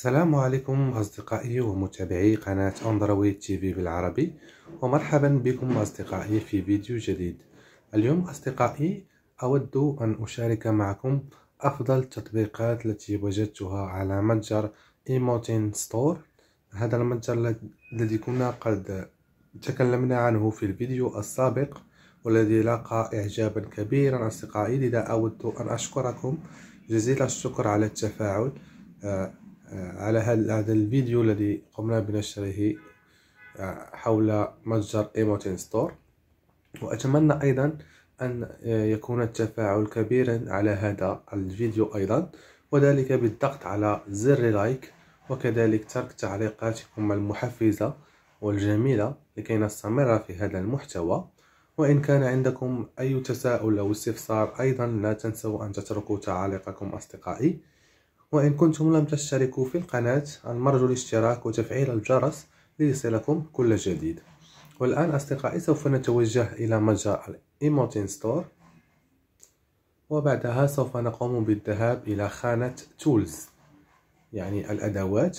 السلام عليكم أصدقائي ومتابعي قناة أندرويد تي في بالعربي ومرحبا بكم أصدقائي في فيديو جديد اليوم أصدقائي أود أن أشارك معكم أفضل التطبيقات التي وجدتها على متجر إيموتين ستور هذا المتجر الذي كنا قد تكلمنا عنه في الفيديو السابق والذي لاقى إعجابا كبيرا أصدقائي لذا أود أن أشكركم جزيل الشكر على التفاعل آه، آه، على هذا الفيديو الذي قمنا بنشره آه، حول متجر ايموتين ستور وأتمنى أيضا أن آه، يكون التفاعل كبيرا على هذا الفيديو أيضا وذلك بالضغط على زر لايك وكذلك ترك تعليقاتكم المحفزة والجميلة لكي نستمر في هذا المحتوى وإن كان عندكم أي تساؤل أو استفسار أيضا لا تنسوا أن تتركوا تعليقكم أصدقائي وإن كنتم لم تشتركوا في القناة المرجو الاشتراك وتفعيل الجرس ليصلكم كل جديد والآن أصدقائي سوف نتوجه إلى متجر الإيموتين ستور وبعدها سوف نقوم بالذهاب إلى خانة تولز يعني الأدوات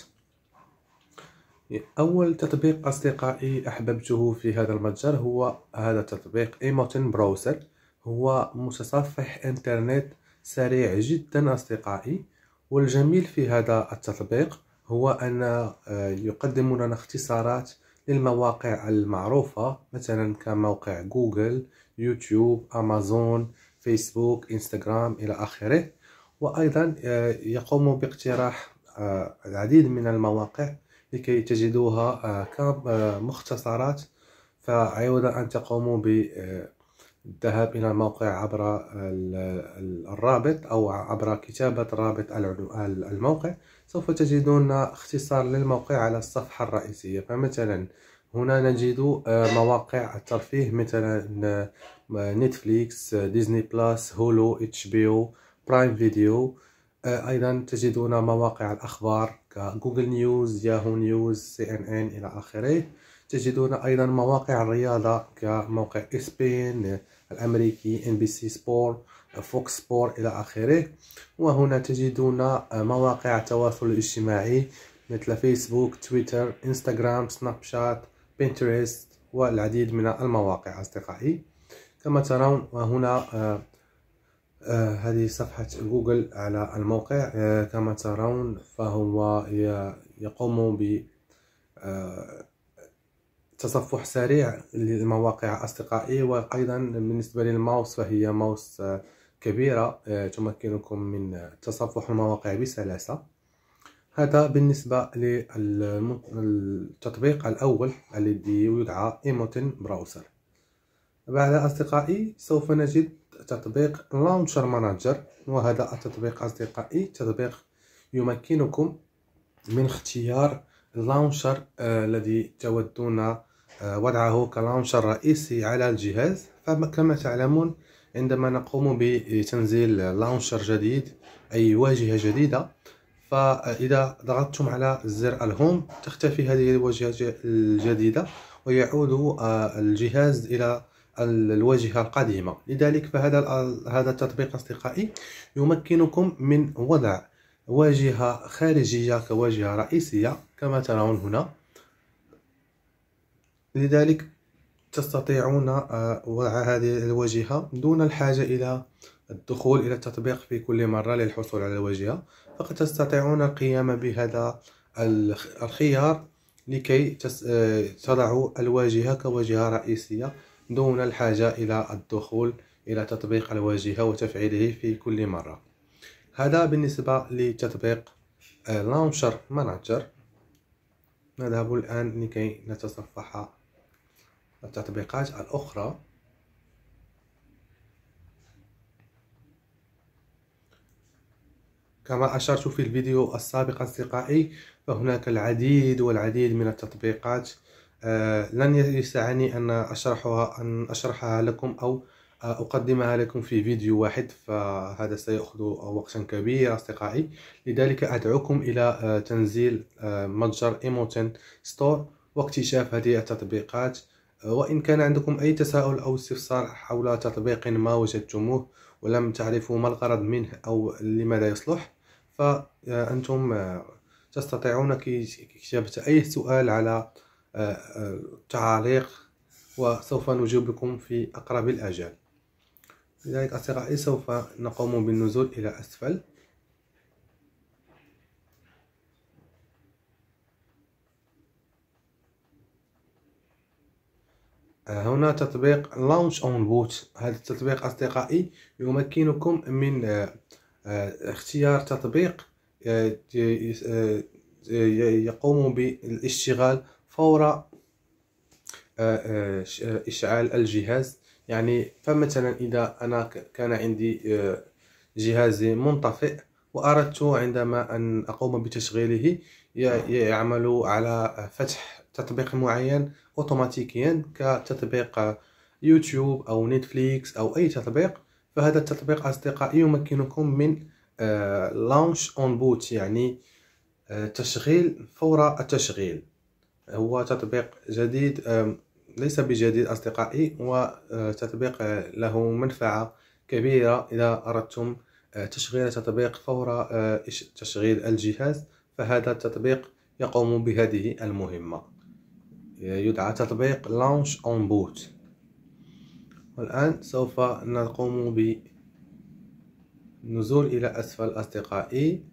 أول تطبيق أصدقائي أحببته في هذا المتجر هو هذا التطبيق إيموتين بروسر هو متصفح إنترنت سريع جدا أصدقائي والجميل في هذا التطبيق هو أن آه، يقدم لنا اختصارات للمواقع المعروفة مثلا كموقع جوجل يوتيوب أمازون فيسبوك إنستغرام إلى آخره وأيضا آه، يقوم باقتراح آه، العديد من المواقع لكي تجدوها كمختصرات فعوض أن تقوموا ب الذهاب إلى الموقع عبر الرابط أو عبر كتابة رابط الموقع سوف تجدون اختصار للموقع على الصفحة الرئيسية فمثلا هنا نجد آه، مواقع الترفيه مثلا نتفليكس ديزني بلس هولو اتش بي او برايم فيديو أيضا تجدون مواقع الأخبار كجوجل نيوز ياهو نيوز سي ان ان إلى آخره تجدون أيضا مواقع الرياضة كموقع إسبين الأمريكي ان بي سي سبور فوكس سبور إلى آخره وهنا تجدون مواقع التواصل الاجتماعي مثل فيسبوك تويتر انستغرام سناب شات بنترست والعديد من المواقع أصدقائي كما ترون وهنا آه، هذه صفحة جوجل على الموقع آه، كما ترون فهو يقوم بتصفح آه، تصفح سريع لمواقع أصدقائي وأيضا بالنسبة للماوس فهي ماوس كبيرة تمكنكم من تصفح المواقع بسلاسة هذا بالنسبة للتطبيق الأول الذي يدعى إيموتن براوسر بعد أصدقائي سوف نجد تطبيق لونشر مانجر وهذا التطبيق أصدقائي تطبيق يمكنكم من اختيار لونشر آه، الذي تودون آه، وضعه كلونشر رئيسي على الجهاز فكما تعلمون عندما نقوم بتنزيل لونشر جديد أي واجهة جديدة فإذا ضغطتم على زر الهوم تختفي هذه الواجهة الجديدة ويعود آه، الجهاز إلى الواجهة القديمة لذلك فهذا هذا التطبيق أصدقائي يمكنكم من وضع واجهة خارجية كواجهة رئيسية كما ترون هنا لذلك تستطيعون آه، وضع هذه الواجهة دون الحاجة إلى الدخول إلى التطبيق في كل مرة للحصول على الواجهة فقد تستطيعون القيام بهذا الخيار لكي آه، تضعوا الواجهة كواجهة رئيسية دون الحاجة إلى الدخول إلى تطبيق الواجهة وتفعيله في كل مرة هذا بالنسبة لتطبيق لانشر مانجر نذهب الآن لكي نتصفح التطبيقات الأخرى كما أشرت في الفيديو السابق أصدقائي فهناك العديد والعديد من التطبيقات لن يسعني أن أشرحها أن أشرحها لكم أو أقدمها لكم في فيديو واحد فهذا سيأخذ وقتا كبيرا أصدقائي لذلك أدعوكم إلى تنزيل متجر إيموتن ستور واكتشاف هذه التطبيقات وإن كان عندكم أي تساؤل أو استفسار حول تطبيق ما وجدتموه ولم تعرفوا ما الغرض منه أو لماذا يصلح فأنتم تستطيعون كتابة أي سؤال على تعليق وسوف نجيبكم في أقرب الأجال لذلك أصدقائي سوف نقوم بالنزول إلى أسفل هنا تطبيق لونش اون بوت هذا التطبيق اصدقائي يمكنكم من آه، آه، اختيار تطبيق آه، يقوم بالاشتغال فور آه، آه، آه، اشعال الجهاز يعني فمثلا اذا انا كان عندي جهازي منطفئ واردت عندما ان اقوم بتشغيله يعمل على فتح تطبيق معين اوتوماتيكيا كتطبيق يوتيوب او نتفليكس او اي تطبيق فهذا التطبيق اصدقائي يمكنكم من لانش اون بوت يعني تشغيل فور التشغيل هو تطبيق جديد ليس بجديد أصدقائي وتطبيق آه، آه، له منفعة كبيرة إذا أردتم آه، تشغيل تطبيق فور تشغيل الجهاز فهذا التطبيق يقوم بهذه المهمة يدعى تطبيق Launch on Boot والآن سوف نقوم بنزول إلى أسفل أصدقائي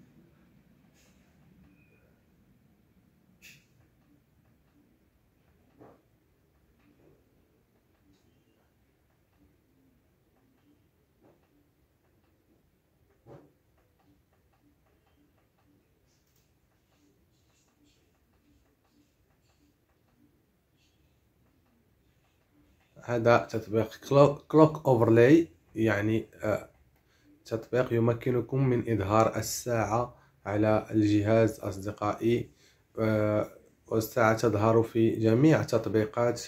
هذا تطبيق كلوك اوفرلاي يعني آه، تطبيق يمكنكم من إظهار الساعة على الجهاز أصدقائي آه، والساعة تظهر في جميع التطبيقات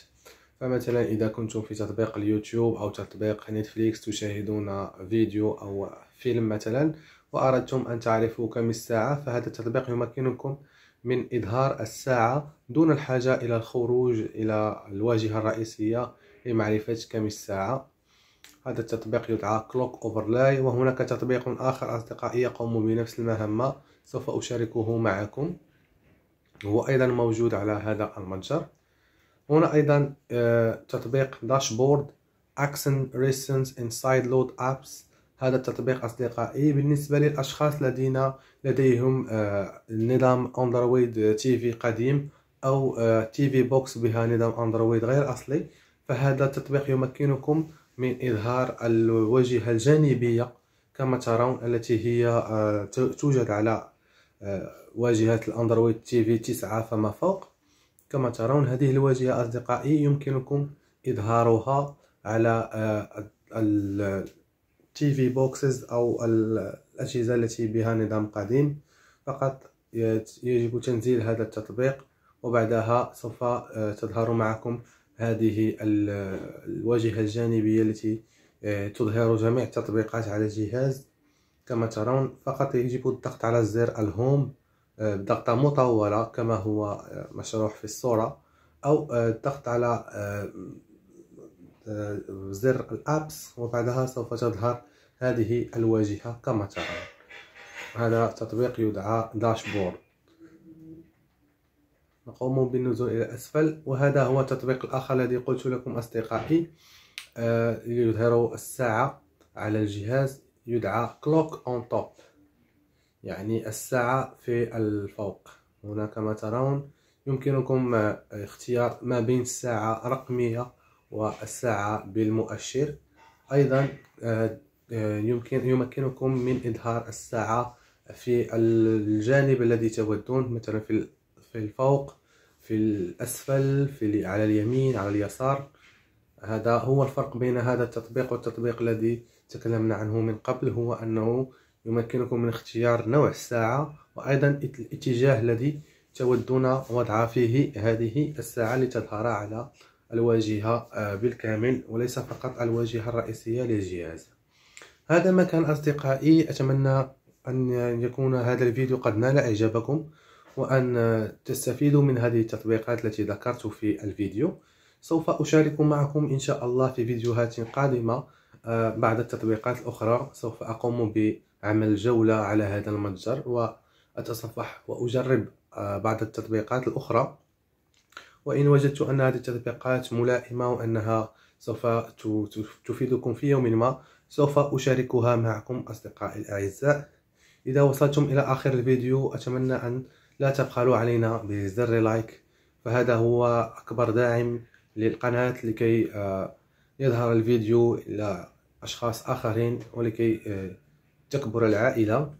فمثلا إذا كنتم في تطبيق اليوتيوب أو تطبيق نتفليكس تشاهدون فيديو أو فيلم مثلا وأردتم أن تعرفوا كم الساعة فهذا التطبيق يمكنكم من إظهار الساعة دون الحاجة إلى الخروج إلى الواجهة الرئيسية لمعرفة إيه، كم الساعة هذا التطبيق يدعى كلوك اوفرلاي وهناك تطبيق آخر أصدقائي يقوم بنفس المهمة سوف أشاركه معكم هو أيضا موجود على هذا المتجر هنا أيضا آه، تطبيق داشبورد اكسن ريسنس انسايد لود ابس هذا التطبيق أصدقائي بالنسبة للأشخاص الذين لديهم آه، نظام أندرويد تي في قديم أو تي في بوكس بها نظام أندرويد غير أصلي فهذا التطبيق يمكنكم من إظهار الواجهة الجانبية كما ترون التي هي آه، توجد على آه، واجهة الأندرويد تي في 9 فما فوق كما ترون هذه الواجهة أصدقائي يمكنكم إظهارها على آه، التي في بوكسز أو الأجهزة التي بها نظام قديم فقط يجب تنزيل هذا التطبيق وبعدها سوف تظهر معكم هذه الواجهة الجانبية التي آه، تظهر جميع التطبيقات على الجهاز كما ترون فقط يجب الضغط على زر الهوم آه، ضغطة مطولة كما هو آه، مشروح في الصورة أو الضغط على زر الأبس وبعدها سوف تظهر هذه الواجهة كما ترون هذا تطبيق يدعى داشبورد نقوم بالنزول إلى أسفل وهذا هو التطبيق الآخر الذي قلت لكم أصدقائي آه يظهر الساعة على الجهاز يدعى كلوك اون توب يعني الساعة في الفوق هنا كما ترون يمكنكم آه، اختيار ما بين الساعة رقمية والساعة بالمؤشر أيضا آه، آه، يمكن يمكنكم من إظهار الساعة في الجانب الذي تودون مثلا في الفوق في الأسفل في على اليمين على اليسار هذا هو الفرق بين هذا التطبيق والتطبيق الذي تكلمنا عنه من قبل هو أنه يمكنكم من اختيار نوع الساعة وأيضا الاتجاه الذي تودون وضع فيه هذه الساعة لتظهر على الواجهة آه، بالكامل وليس فقط الواجهة الرئيسية للجهاز هذا ما كان أصدقائي أتمنى أن يكون هذا الفيديو قد نال إعجابكم وأن تستفيدوا من هذه التطبيقات التي ذكرت في الفيديو سوف أشارك معكم إن شاء الله في فيديوهات قادمة آه، بعد التطبيقات الأخرى سوف أقوم بعمل جولة على هذا المتجر وأتصفح وأجرب آه، بعض التطبيقات الأخرى وإن وجدت أن هذه التطبيقات ملائمة وأنها سوف تفيدكم في يوم ما سوف أشاركها معكم أصدقائي الأعزاء إذا وصلتم إلى آخر الفيديو أتمنى أن لا تبخلوا علينا بزر لايك فهذا هو أكبر داعم للقناة لكي آه، يظهر الفيديو إلى أشخاص آخرين ولكي آه، تكبر العائلة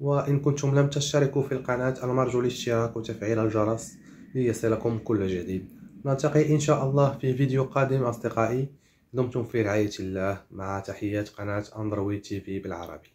وإن كنتم لم تشتركوا في القناة المرجو الاشتراك وتفعيل الجرس ليصلكم كل جديد نلتقي إن شاء الله في فيديو قادم أصدقائي دمتم في رعاية الله مع تحيات قناة أندرويد تي في بالعربي